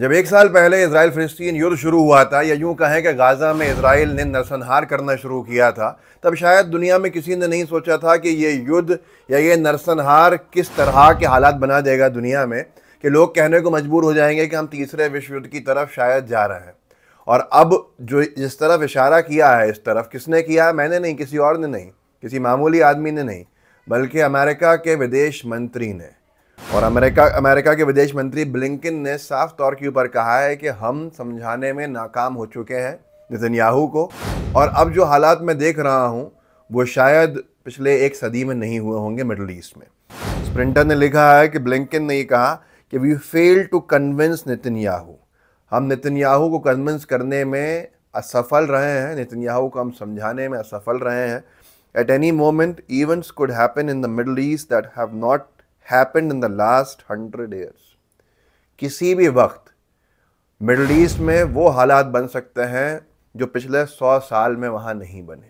जब एक साल पहले इसराइल फिलिस्तीन युद्ध शुरू हुआ था या यूँ कहें कि गाज़ा में इसराइल ने नरसंहार करना शुरू किया था तब शायद दुनिया में किसी ने नहीं सोचा था कि ये युद्ध या ये नरसंहार किस तरह के हालात बना देगा दुनिया में कि लोग कहने को मजबूर हो जाएंगे कि हम तीसरे विश्व युद्ध की तरफ शायद जा रहे हैं और अब जो जिस तरफ इशारा किया है इस तरफ किसने किया है मैंने नहीं किसी और ने नहीं किसी मामूली आदमी ने नहीं बल्कि अमेरिका के विदेश मंत्री ने और अमेरिका अमेरिका के विदेश मंत्री ब्लिंकिन ने साफ तौर के ऊपर कहा है कि हम समझाने में नाकाम हो चुके हैं याहू को और अब जो हालात मैं देख रहा हूँ वो शायद पिछले एक सदी में नहीं हुए होंगे मिडल ईस्ट में स्प्रिंटर ने लिखा है कि ब्लिंकिन ने कहा कि वी फेल टू कन्विंस याहू हम याहू को कन्विंस करने में असफल रहे हैं याहू को हम समझाने में असफल रहे हैं at any moment events could happen in the Middle East that have not happened in the last hundred years किसी भी वक्त मिडल ईस्ट में वो हालात बन सकते हैं जो पिछले सौ साल में वहाँ नहीं बने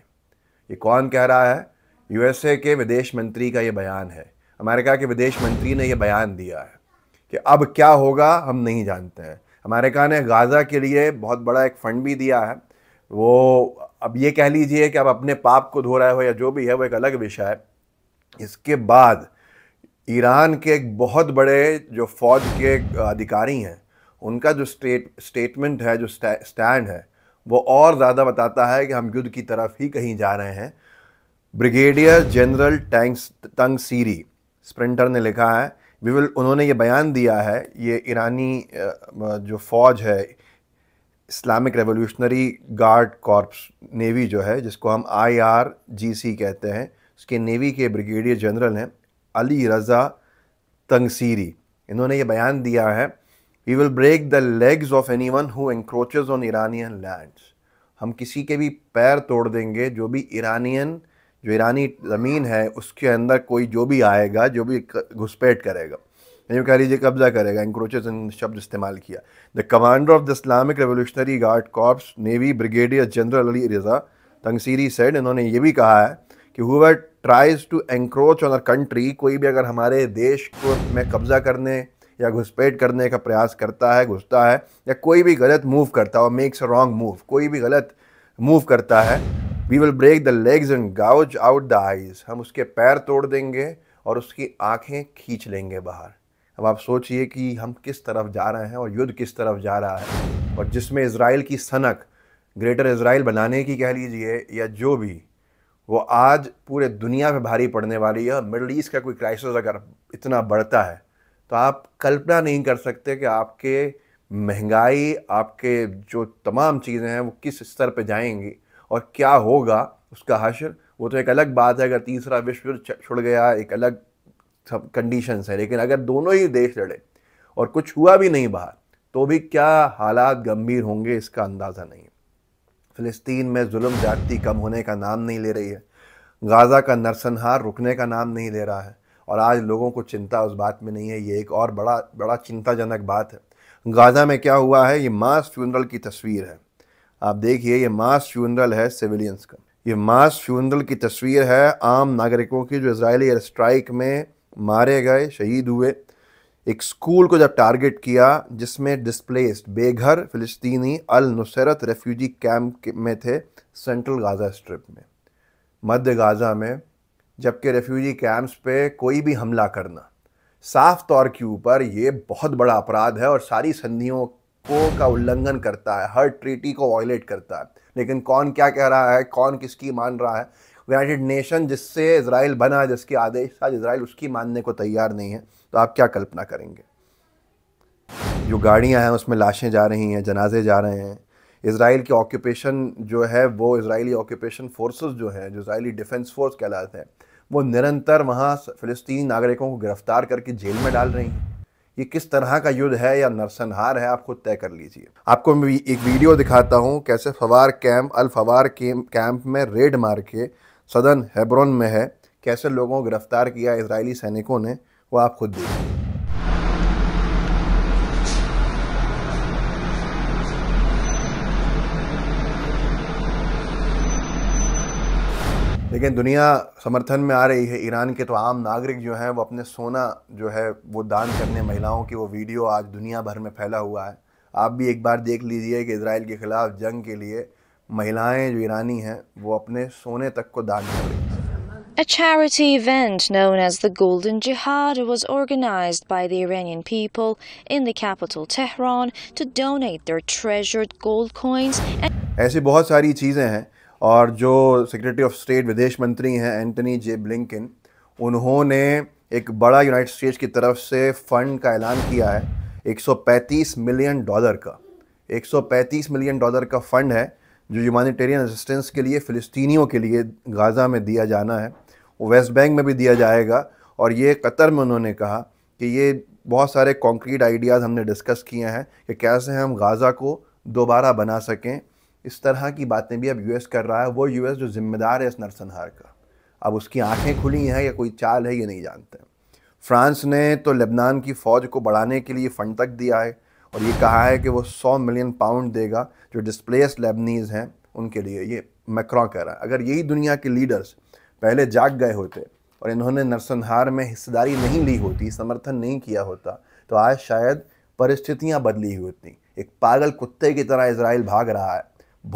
ये कौन कह रहा है यूएसए के विदेश मंत्री का ये बयान है अमेरिका के विदेश मंत्री ने यह बयान दिया है कि अब क्या होगा हम नहीं जानते हैं अमेरिका ने गाज़ा के लिए बहुत बड़ा एक फ़ंड भी दिया है वो अब ये कह लीजिए कि अब अपने पाप को धो रहा है हो या जो भी है वो एक अलग विषय है इसके बाद ईरान के एक बहुत बड़े जो फ़ौज के अधिकारी हैं उनका जो स्टेट स्टेटमेंट है जो स्टैंड है वो और ज़्यादा बताता है कि हम युद्ध की तरफ ही कहीं जा रहे हैं ब्रिगेडियर जनरल टैंक्स तंग सीरी स्प्रिंटर ने लिखा है वी विल उन्होंने ये बयान दिया है ये ईरानी जो फ़ौज है Islamic Revolutionary Guard Corps Navy जो है जिसको हम आई आर जी सी कहते हैं उसके नेवी के ब्रिगेडियर जनरल हैं अली रज़ा तंगसीरी इन्होंने ये बयान दिया है we will break the legs of any one who encroaches on Iranian lands हम किसी के भी पैर तोड़ देंगे जो भी ईरानियन जो ईरानी ज़मीन है उसके अंदर कोई जो भी आएगा जो भी घुसपैठ करेगा यूँ कह लीजिए कब्ज़ा करेगा इंक्रोच इन शब्द इस्तेमाल किया the commander of the Islamic Revolutionary Guard Corps Navy brigadier general Ali Reza Tangsiri said इन्होंने ये भी कहा है कि who tries to encroach on our country कोई भी अगर हमारे देश को में कब्ज़ा करने या घुसपैठ करने का प्रयास करता है घुसता है या कोई भी गलत मूव करता है और मेक्स अ रॉन्ग मूव कोई भी गलत मूव करता है we will break the legs and gouge out the eyes हम उसके पैर तोड़ देंगे और उसकी आँखें खींच लेंगे बाहर अब आप सोचिए कि हम किस तरफ जा रहे हैं और युद्ध किस तरफ जा रहा है और जिसमें इसराइल की सनक ग्रेटर इसराइल बनाने की कह लीजिए या जो भी वो आज पूरे दुनिया पे भारी पड़ने वाली है और मिडल ईस्ट का कोई क्राइसिस अगर इतना बढ़ता है तो आप कल्पना नहीं कर सकते कि आपके महंगाई आपके जो तमाम चीज़ें हैं वो किस स्तर पर जाएंगी और क्या होगा उसका हशर वो तो एक अलग बात है अगर तीसरा विश्व छुड़ गया एक अलग सब कंडीशंस है लेकिन अगर दोनों ही देश लड़े और कुछ हुआ भी नहीं बाहर तो भी क्या हालात गंभीर होंगे इसका अंदाज़ा नहीं है फ़लस्तीन में जुल्म ज़्यादती कम होने का नाम नहीं ले रही है गाज़ा का नरसंहार रुकने का नाम नहीं ले रहा है और आज लोगों को चिंता उस बात में नहीं है ये एक और बड़ा बड़ा चिंताजनक बात है गाज़ा में क्या हुआ है ये मास फ्यूनरल की तस्वीर है आप देखिए ये मास फ्यूनरल है सिविलियंस का ये मास फ्यूनरल की तस्वीर है आम नागरिकों की जो इसराइली एयर स्ट्राइक में मारे गए शहीद हुए एक स्कूल को जब टारगेट किया जिसमें डिस्प्लेस्ड बेघर फ़िलिस्तीनी अल नुसरत रेफ्यूजी कैंप में थे सेंट्रल गाज़ा स्ट्रिप में मध्य गाज़ा में जबकि रेफ्यूजी कैंप्स पे कोई भी हमला करना साफ तौर के ऊपर ये बहुत बड़ा अपराध है और सारी संधियों को का उल्लंघन करता है हर ट्रीटी को वायलेट करता है लेकिन कौन क्या कह रहा है कौन किसकी मान रहा है यूनाइटेड नेशन जिससे इसराइल बना जिसके आदेश आज इसराइल उसकी मानने को तैयार नहीं है तो आप क्या कल्पना करेंगे जो गाड़ियाँ हैं उसमें लाशें जा रही हैं जनाजे जा रहे हैं इसराइल की ऑक्यूपेशन जो है वो इसराइली ऑक्यूपेशन फोर्सेस जो हैं जो इसराइली डिफेंस फोर्स कहलाते हैं वो निरंतर वहाँ फिलिस्तीनी नागरिकों को गिरफ्तार करके जेल में डाल रही हैं ये किस तरह का युद्ध है या नरसंहार है आप खुद तय कर लीजिए आपको मैं एक वीडियो दिखाता हूँ कैसे Fawar camp Al Fawar camp में रेड मार के सदन हैब्रोन में है कैसे लोगों को गिरफ्तार किया इसराइली सैनिकों ने वो आप खुद देखिए लेकिन दुनिया समर्थन में आ रही है ईरान के तो आम नागरिक जो हैं वो अपने सोना जो है वो दान करने महिलाओं की वो वीडियो आज दुनिया भर में फैला हुआ है आप भी एक बार देख लीजिए कि इसराइल के ख़िलाफ़ जंग के लिए महिलाएं जो ईरानी हैं वो अपने सोने तक को दान कर रही A charity event known as the Golden Jihad was organized by the Iranian people in the capital Tehran to donate their treasured gold coins ऐसे बहुत सारी चीज़ें हैं और जो सेक्रेटरी ऑफ स्टेट विदेश मंत्री हैं एंटनी जे ब्लिंकन उन्होंने एक बड़ा यूनाइटेड स्टेट्स की तरफ से फ़ंड का ऐलान किया है 135 मिलियन डॉलर का 135 मिलियन डॉलर का फ़ंड है जो ह्यूमानिटेरियन असिस्टेंस के लिए फ़िलिस्तीनियों के लिए गाज़ा में दिया जाना है वो वेस्ट बैंक में भी दिया जाएगा और ये कतर में उन्होंने कहा कि ये बहुत सारे कॉन्क्रीट आइडियाज़ हमने डिस्कस किए हैं कि कैसे हम गाज़ा को दोबारा बना सकें इस तरह की बातें भी अब यूएस कर रहा है वो यूएस जो ज़िम्मेदार है इस नरसंहार का अब उसकी आंखें खुली हैं या कोई चाल है ये नहीं जानते फ्रांस ने तो लेबनान की फ़ौज को बढ़ाने के लिए फ़ंड तक दिया है और ये कहा है कि वो सौ मिलियन पाउंड देगा जो डिस्प्लेस लेबनीज़ हैं उनके लिए ये मैक्रॉ कह रहा है अगर यही दुनिया के लीडर्स पहले जाग गए होते और इन्होंने नरसंहार में हिस्सेदारी नहीं ली होती समर्थन नहीं किया होता तो आज शायद परिस्थितियाँ बदली हुई होती एक पागल कुत्ते की तरह इसराइल भाग रहा है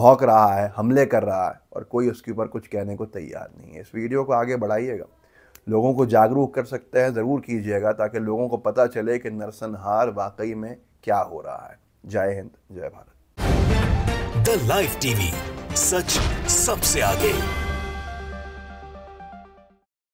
भौंक रहा है हमले कर रहा है और कोई उसके ऊपर कुछ कहने को तैयार नहीं है इस वीडियो को आगे बढ़ाइएगा लोगों को जागरूक कर सकते हैं ज़रूर कीजिएगा ताकि लोगों को पता चले कि नरसंहार वाकई में क्या हो रहा है जय हिंद जय भारत द लाइव टीवी सच सबसे आगे